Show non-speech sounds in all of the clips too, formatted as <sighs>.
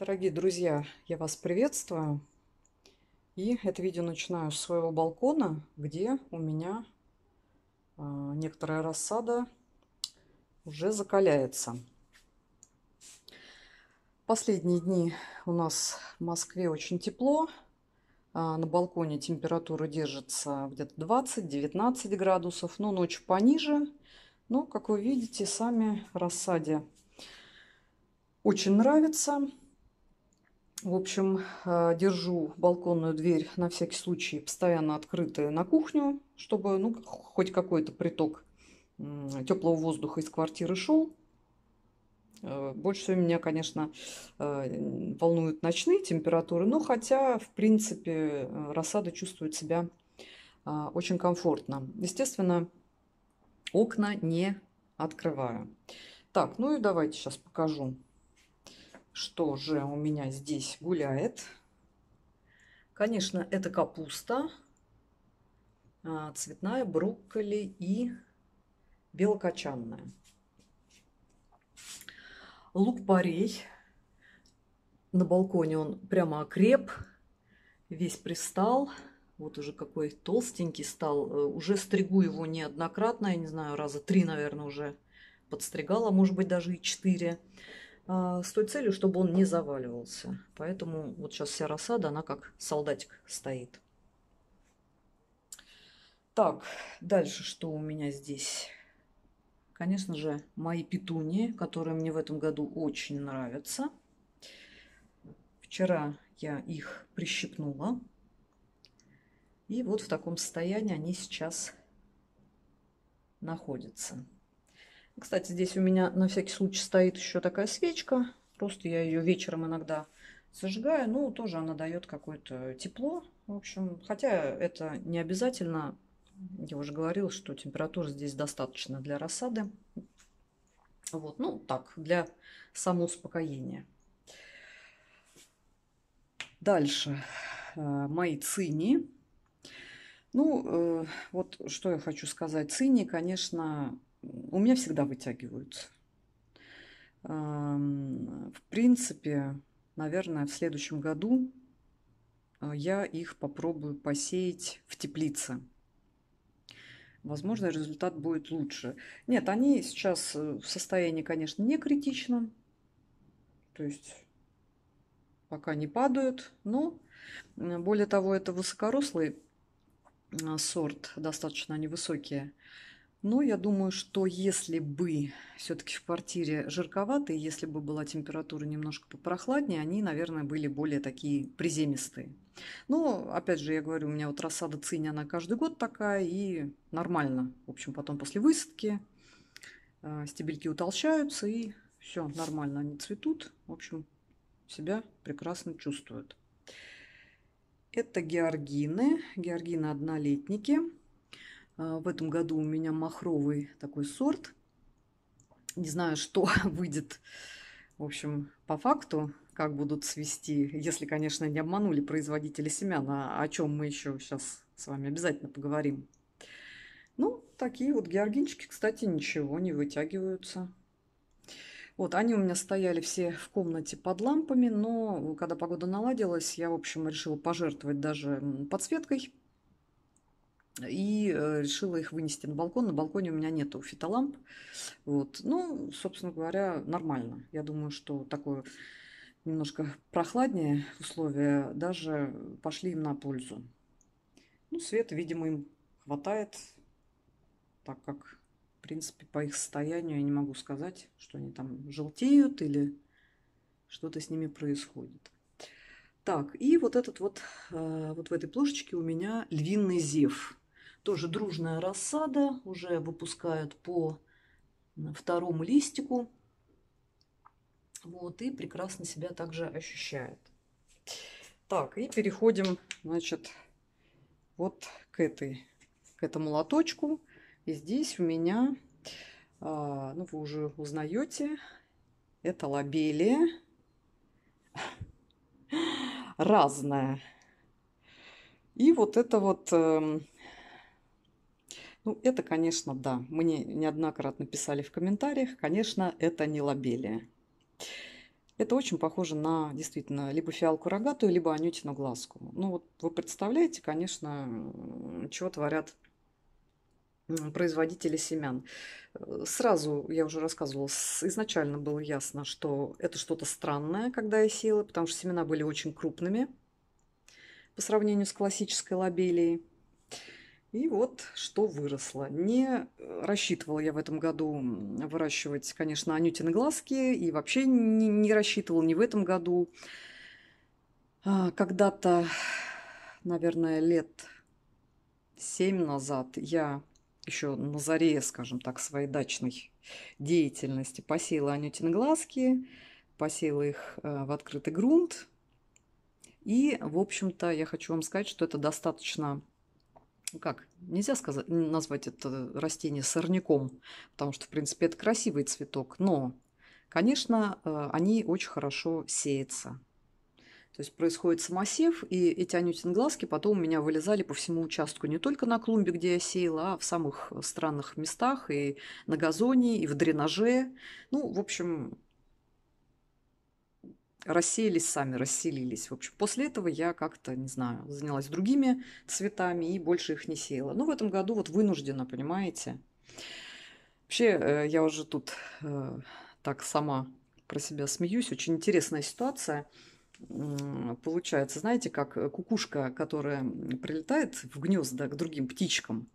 Дорогие друзья, я вас приветствую. И это видео начинаю с своего балкона, где у меня а, некоторая рассада уже закаляется. Последние дни у нас в Москве очень тепло. А на балконе температура держится где-то 20-19 градусов, но ночью пониже. Но, как вы видите, сами рассаде очень нравится. В общем, э, держу балконную дверь на всякий случай постоянно открытую на кухню, чтобы ну, хоть какой-то приток теплого воздуха из квартиры шел. Э, больше всего меня, конечно, э, волнуют ночные температуры, но хотя, в принципе, рассада чувствует себя очень комфортно. Естественно, окна не открываю. Так, ну и давайте сейчас покажу что же у меня здесь гуляет? Конечно, это капуста, а, цветная, брокколи и белокочанная. Лук-порей. На балконе он прямо окреп, весь пристал. Вот уже какой толстенький стал. Э, уже стригу его неоднократно, я не знаю, раза три, наверное, уже подстригала, может быть, даже и четыре. А, с той целью, чтобы он не заваливался. Поэтому вот сейчас вся рассада, она как солдатик стоит. Так, дальше что у меня здесь? Конечно же, мои петунии, которые мне в этом году очень нравятся. Вчера я их прищипнула. И вот в таком состоянии они сейчас находятся. Кстати, здесь у меня на всякий случай стоит еще такая свечка. Просто я ее вечером иногда зажигаю. Ну, тоже она дает какое-то тепло. В общем, хотя это не обязательно. Я уже говорила, что температура здесь достаточно для рассады. Вот, ну так, для самоуспокоения. Дальше. Э, мои цини. Ну, э, вот что я хочу сказать. Цини, конечно, у меня всегда вытягиваются. В принципе, наверное, в следующем году а, я их попробую посеять в теплице. Возможно, результат будет лучше. Нет, они сейчас э, в состоянии, конечно, не критичном. То есть пока не падают, но э, более того, это высокорослый а, сорт, достаточно они высокие. Но я думаю, что если бы все-таки в квартире жарковатые, если бы была температура немножко попрохладнее, они, наверное, были более такие приземистые. Но, опять же, я говорю, у меня вот рассада цинь, она каждый год такая, и нормально. В общем, потом после высадки э, стебельки утолщаются, и все нормально, они цветут. В общем, себя прекрасно чувствуют. Это георгины, георгины однолетники. А, в этом году у меня махровый такой сорт. Не знаю, что <laughs> выйдет, в общем, по факту, как будут свести, если, конечно, не обманули производители семян, а о чем мы еще сейчас с вами обязательно поговорим. Ну, такие вот георгинчики, кстати, ничего не вытягиваются. Вот, они у меня стояли все в комнате под лампами, но когда погода наладилась, я, в общем, решила пожертвовать даже подсветкой и э, решила их вынести на балкон. На балконе у меня нету фитоламп. Вот. Ну, собственно говоря, нормально. Я думаю, что такое немножко прохладнее условия даже пошли им на пользу. Ну, свет, видимо, им хватает, так как, в принципе, по их состоянию я не могу сказать, что они там желтеют или что-то с ними происходит. Так, и вот этот вот, э, вот в этой плошечке у меня львиный зев. Тоже дружная рассада, уже выпускают по второму листику. Вот, и прекрасно себя также ощущает. Так, и переходим, значит, вот к этой, к этому лоточку. И здесь у меня, а, ну, вы уже узнаете, это лобелия <laughs> разная. И вот это вот э, ну, это, конечно, да. Мне неоднократно писали в комментариях. Конечно, это не лобелия. Это очень похоже на, действительно, либо фиалку рогатую, либо анютину глазку. Ну, вот вы представляете, конечно, чего творят производители семян. Э, сразу, я уже рассказывала, изначально было ясно, что это что-то странное, когда я села, потому что семена были очень крупными по сравнению с классической лобелией. И вот что выросло. Не э, рассчитывала я в этом году выращивать, конечно, анютины глазки. И вообще не, не рассчитывала ни в этом году. А, когда-то, наверное, лет семь назад я еще на заре, скажем так, своей дачной деятельности посеяла анютины глазки, посеяла их э, в открытый грунт. И, в общем-то, я хочу вам сказать, что это достаточно ну как, нельзя сказать, назвать это растение сорняком, потому что, в принципе, это красивый цветок, но, конечно, э, они очень хорошо сеются. То есть происходит самосев, и эти анютин глазки потом у меня вылезали по всему участку, не только на клумбе, где я сеяла, а в самых странных местах, и на газоне, и в дренаже. Ну, в общем, рассеялись сами, расселились. В общем, после этого я как-то, не знаю, занялась другими цветами и больше их не сеяла. Но в этом году вот вынуждена, понимаете. Вообще, э, я уже тут э, так сама про себя смеюсь. Очень интересная ситуация получается. Знаете, как кукушка, которая прилетает в гнезда к другим птичкам,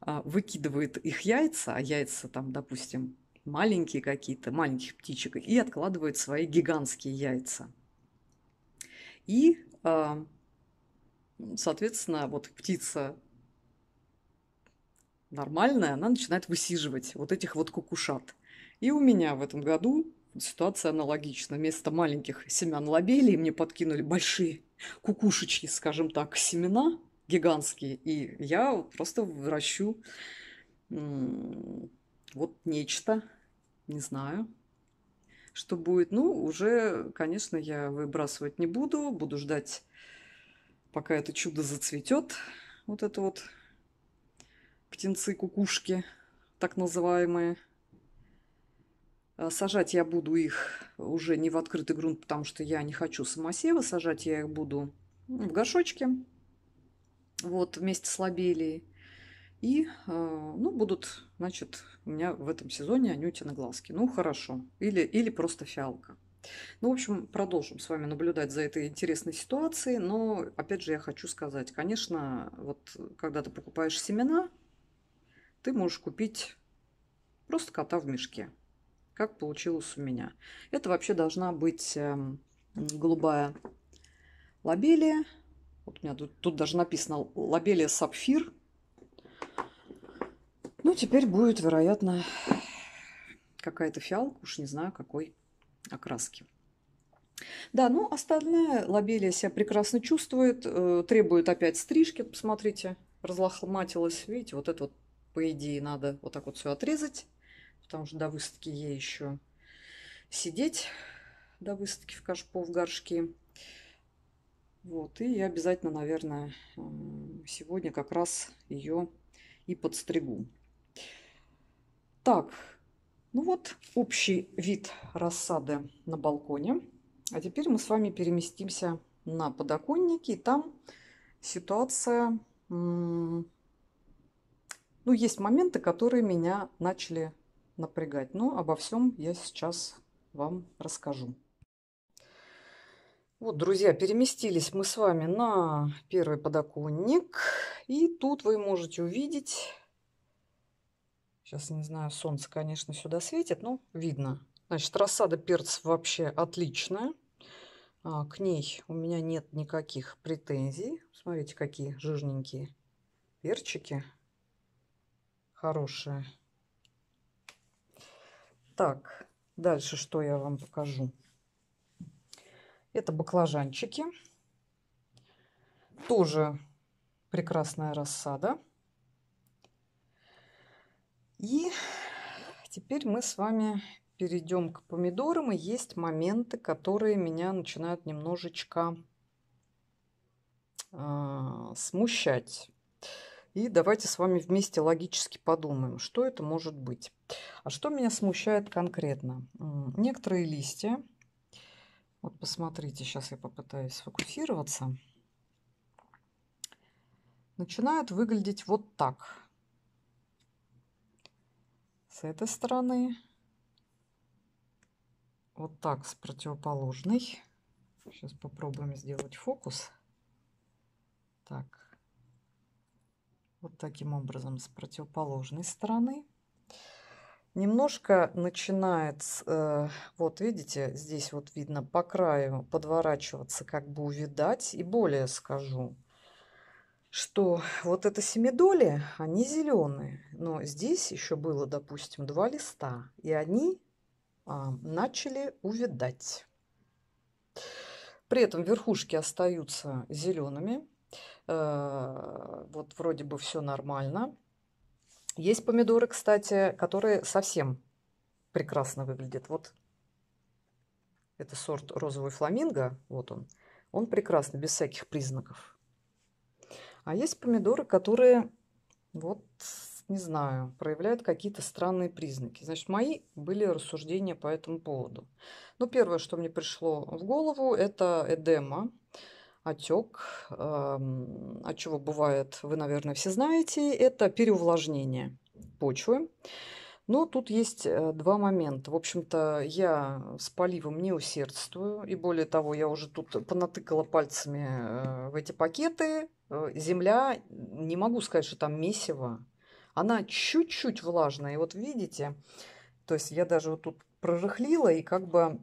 а, выкидывает их яйца, а яйца там, допустим, маленькие какие-то, маленьких птичек, и откладывают свои гигантские яйца. И, а, ну, соответственно, вот птица нормальная, она начинает высиживать вот этих вот кукушат. И у меня в этом году ситуация аналогична. Вместо маленьких семян лобелей мне подкинули большие кукушечки, скажем так, семена гигантские. И я просто выращу вот нечто, не знаю, что будет. Ну, уже, конечно, я выбрасывать не буду, буду ждать, пока это чудо зацветет. Вот это вот птенцы-кукушки, так называемые. А, сажать я буду их уже не в открытый грунт, потому что я не хочу самосева. Сажать я их буду в горшочке, вот, вместе с лобелией. И а, ну, будут, значит, у меня в этом сезоне анютины глазки. Ну, хорошо. Или, или просто фиалка. Ну, в общем, продолжим с вами наблюдать за этой интересной ситуацией. Но, опять же, я хочу сказать, конечно, вот когда ты покупаешь семена, ты можешь купить просто кота в мешке, как получилось у меня. Это вообще должна быть эм, голубая лабелия. Вот у меня тут, тут даже написано лабелия сапфир. Ну, теперь будет, вероятно, какая-то фиалка, уж не знаю какой окраски. Да, ну остальная лобелия себя прекрасно чувствует, э, требует опять стрижки, посмотрите, разлохматилась, видите, вот это вот, по идее, надо вот так вот все отрезать, потому что до выставки ей еще сидеть, до выставки в кашпо, в горшке. Вот, и я обязательно, наверное, сегодня как раз ее и подстригу. Так, ну вот общий вид рассады на балконе. А теперь мы с вами переместимся на подоконники. там ситуация... Ну, есть моменты, которые меня начали напрягать. Но обо всем я сейчас вам расскажу. Вот, друзья, переместились мы с вами на первый подоконник. И тут вы можете увидеть Сейчас не знаю, солнце, конечно, сюда светит, но видно. Значит, рассада перцев вообще отличная. А, к ней у меня нет никаких претензий. Смотрите, какие жирненькие перчики. Хорошие. Так, дальше что я вам покажу? Это баклажанчики. Тоже прекрасная рассада. И теперь мы с вами перейдем к помидорам. И есть моменты, которые меня начинают немножечко э, смущать. И давайте с вами вместе логически подумаем, что это может быть. А что меня смущает конкретно? Некоторые листья. Вот посмотрите, сейчас я попытаюсь сфокусироваться. Начинают выглядеть вот так с этой стороны. Вот так с противоположной. Сейчас попробуем сделать фокус. Так. Вот таким образом с противоположной стороны. Немножко начинает, э, вот видите, здесь вот видно по краю подворачиваться, как бы увидать. И более скажу, что вот это семидоли, они зеленые, но здесь еще было, допустим, два листа, и они а, начали увядать. При этом верхушки остаются зелеными. Э, вот вроде бы все нормально. Есть помидоры, кстати, которые совсем прекрасно выглядят. Вот это сорт розовый фламинго, вот он. Он прекрасно, без всяких признаков а есть помидоры, которые, вот, не знаю, проявляют какие-то странные признаки. Значит, мои были рассуждения по этому поводу. Ну, первое, что мне пришло в голову, это эдема отек, эм, от чего бывает, вы, наверное, все знаете, это переувлажнение почвы. Но тут есть э, два момента. В общем-то, я с поливом не усердствую. И более того, я уже тут понатыкала пальцами э, в эти пакеты, Э, земля, не могу сказать, что там месиво, она чуть-чуть влажная. И вот видите, то есть я даже вот тут прорыхлила, и как бы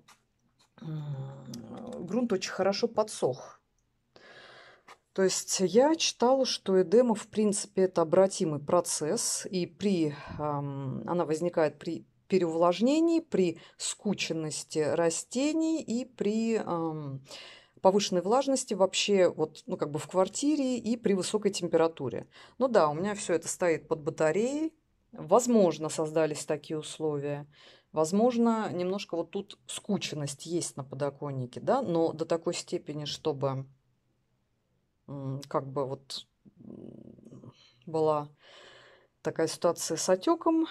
грунт очень хорошо подсох. То есть я читала, что эдема, в принципе, это обратимый процесс, и при, эм, она возникает при переувлажнении, при скученности растений и при эм, повышенной влажности вообще вот, ну, как бы в квартире и при высокой температуре. Ну да, у меня все это стоит под батареей. Возможно, создались такие условия. Возможно, немножко вот тут скученность есть на подоконнике, да, но до такой степени, чтобы как бы вот была такая ситуация с отеком,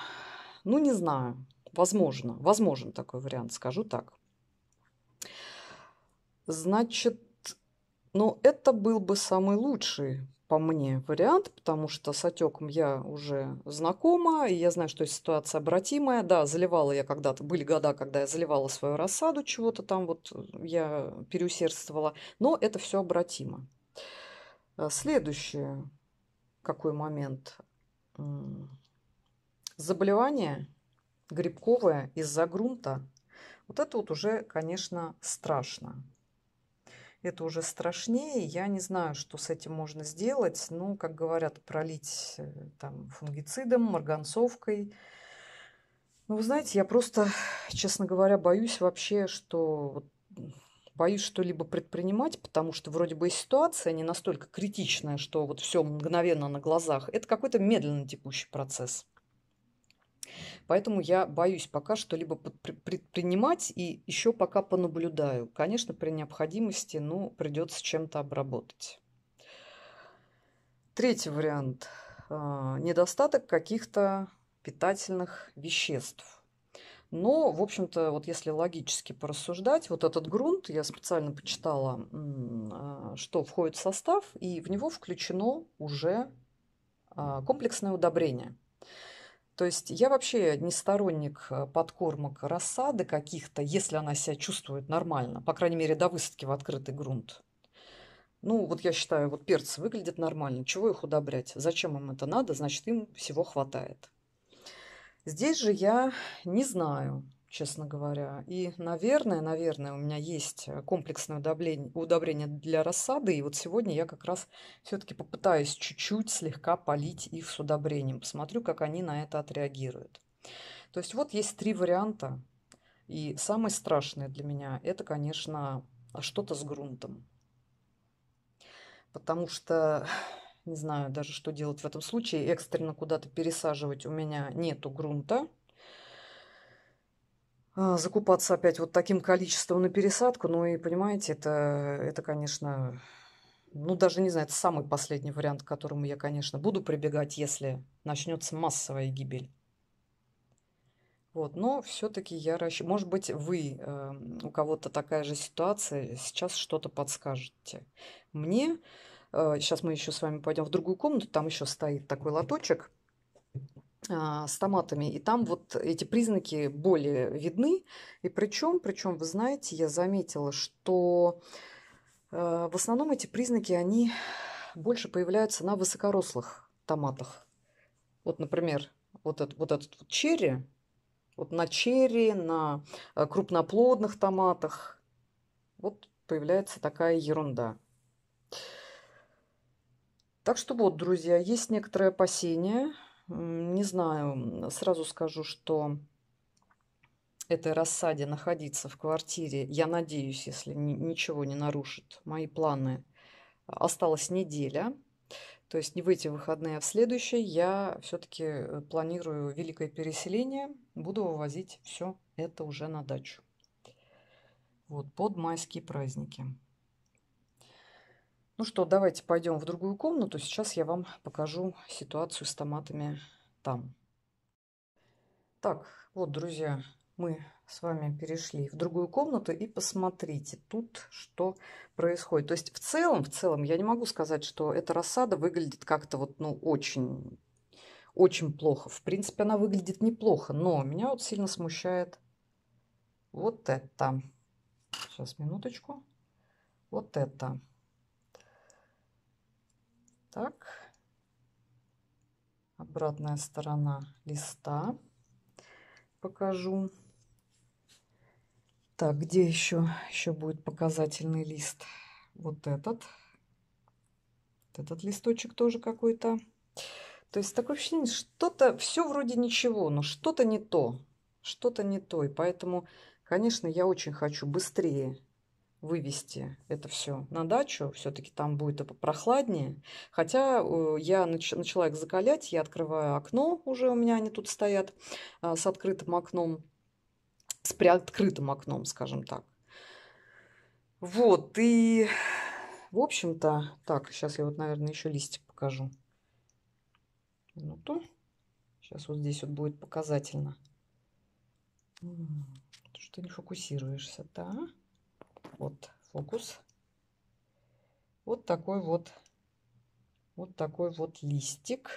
ну, не знаю. Возможно, возможен такой вариант, скажу так. Значит, ну это был бы самый лучший по мне вариант, потому что с отеком я уже знакома, и я знаю, что ситуация обратимая. Да, заливала я когда-то, были года, когда я заливала свою рассаду чего-то там, вот э, я переусердствовала, но это все обратимо. Э, следующее, какой момент? Заболевание грибковое из-за грунта. Вот это вот уже, конечно, страшно это уже страшнее. Я не знаю, что с этим можно сделать. Ну, как говорят, пролить э, там фунгицидом, марганцовкой. Ну, вы знаете, я просто, честно говоря, боюсь вообще, что боюсь что-либо предпринимать, потому что вроде бы и ситуация не настолько критичная, что вот все мгновенно на глазах. Это какой-то медленно текущий процесс. Поэтому я боюсь пока что-либо предпринимать и еще пока понаблюдаю. Конечно, при необходимости, ну, придется чем-то обработать. Третий вариант. А, недостаток каких-то питательных веществ. Но, в общем-то, вот если логически порассуждать, вот этот грунт, я специально почитала, а, что входит в состав, и в него включено уже а, комплексное удобрение – то есть я вообще не сторонник э, подкормок рассады каких-то, если она себя чувствует нормально, по крайней мере, до высадки в открытый грунт. Ну, вот я считаю, вот перцы выглядят нормально, чего их удобрять? Зачем им это надо? Значит, им всего хватает. Здесь же я не знаю, честно говоря. И, наверное, наверное, у меня есть э, комплексное удобрение, для рассады. И вот сегодня я как раз все-таки попытаюсь чуть-чуть слегка полить их с удобрением. Посмотрю, как они на это отреагируют. То есть вот есть три варианта. И самое страшное для меня – это, конечно, а что-то с грунтом. Потому что <sighs> не знаю даже, что делать в этом случае. Экстренно куда-то пересаживать у меня нету грунта. А, закупаться опять вот таким количеством на пересадку. Ну и понимаете, это, это конечно, ну даже не знаю, это самый последний вариант, к которому я, конечно, буду прибегать, если начнется массовая гибель. Вот, но все-таки я рассчитываю. Может быть, вы, э, у кого-то такая же ситуация, сейчас что-то подскажете. Мне, э, сейчас мы еще с вами пойдем в другую комнату, там еще стоит такой лоточек а, с томатами, и там вот эти признаки более видны. И причем, причем, вы знаете, я заметила, что э, в основном эти признаки, они больше появляются на высокорослых томатах. Вот, например, вот, этот вот этот вот черри, вот на черри, на э, крупноплодных томатах, вот появляется такая ерунда. Так что вот, друзья, есть некоторые опасения – не знаю, сразу скажу, что этой рассаде находиться в квартире, я надеюсь, если ничего не нарушит мои планы, осталась неделя. То есть не в эти выходные, а в следующие я все-таки э, планирую великое переселение. Буду вывозить все это уже на дачу. Вот под майские праздники. Ну что, давайте пойдем в другую комнату. Сейчас я вам покажу ситуацию с томатами там. Так, вот, друзья, мы с вами перешли в другую комнату и посмотрите тут, что происходит. То есть в целом, в целом я не могу сказать, что эта рассада выглядит как-то вот, ну, очень, очень плохо. В принципе, она выглядит неплохо, но меня вот сильно смущает вот это. Сейчас, минуточку. Вот это. Так, обратная сторона листа покажу. Так, где еще, еще будет показательный лист? Вот этот. Вот этот листочек тоже какой-то. То есть такое ощущение, что-то все вроде ничего, но что-то не то. Что-то не то. И поэтому, конечно, я очень хочу быстрее вывести это все на дачу, все-таки там будет прохладнее. Хотя э, я начала их закалять, я открываю окно, уже у меня они тут стоят а, с открытым окном, с приоткрытым окном, скажем так. Вот, и, в общем-то, так, сейчас я вот, наверное, еще листик покажу. Минуту. Сейчас вот здесь вот будет показательно. Что ты не фокусируешься, да? вот фокус. Вот такой вот, вот такой вот листик.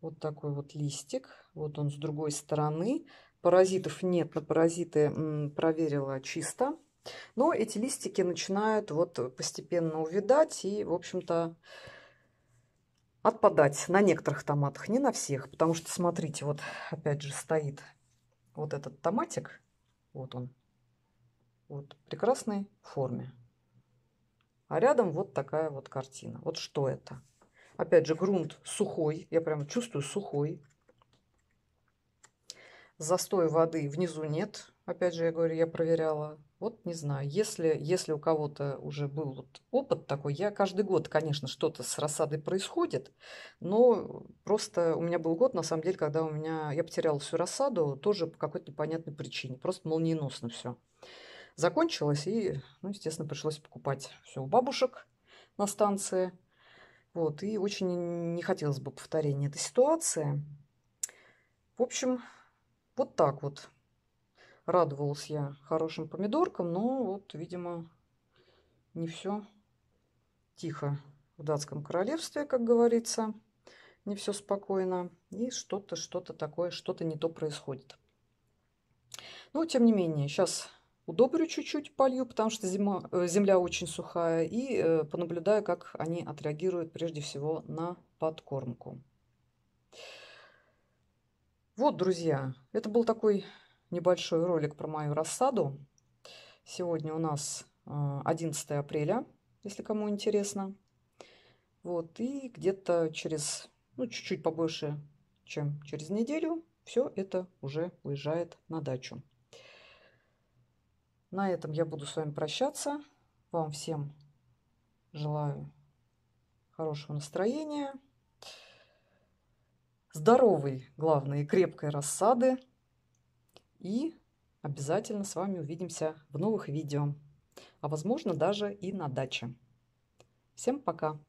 Вот такой вот листик. Вот он с другой стороны. Паразитов нет, на паразиты проверила чисто. Но эти листики начинают вот постепенно увядать и, в общем-то, отпадать на некоторых томатах, не на всех. Потому что, смотрите, вот опять же стоит вот этот томатик. Вот он, вот, прекрасной форме. А рядом вот такая вот картина. Вот что это? Опять же, грунт сухой. Я прям чувствую сухой. Застой воды внизу нет. Опять же, я говорю, я проверяла. Вот не знаю, если, если у кого-то уже был вот опыт такой, я каждый год, конечно, что-то с рассадой происходит, но просто у меня был год, на самом деле, когда у меня я потеряла всю рассаду, тоже по какой-то непонятной причине, просто молниеносно все. Закончилось И, ну, естественно, пришлось покупать все у бабушек на станции. Вот, и очень не хотелось бы повторения этой ситуации. В общем, вот так вот. Радовалась я хорошим помидоркам, но вот, видимо, не все тихо в датском королевстве, как говорится. Не все спокойно. И что-то, что-то такое, что-то не то происходит. Но, тем не менее, сейчас удобрю чуть-чуть, полью, потому что зима, э, земля очень сухая, и э, понаблюдаю, как они отреагируют прежде всего на подкормку. Вот, друзья, это был такой небольшой ролик про мою рассаду. Сегодня у нас 11 э, апреля, если кому интересно. Вот, и где-то через, ну, чуть-чуть побольше, чем через неделю, все это уже уезжает на дачу. На этом я буду с вами прощаться. Вам всем желаю хорошего настроения, здоровой, главное, и крепкой рассады. И обязательно с вами увидимся в новых видео, а возможно даже и на даче. Всем пока!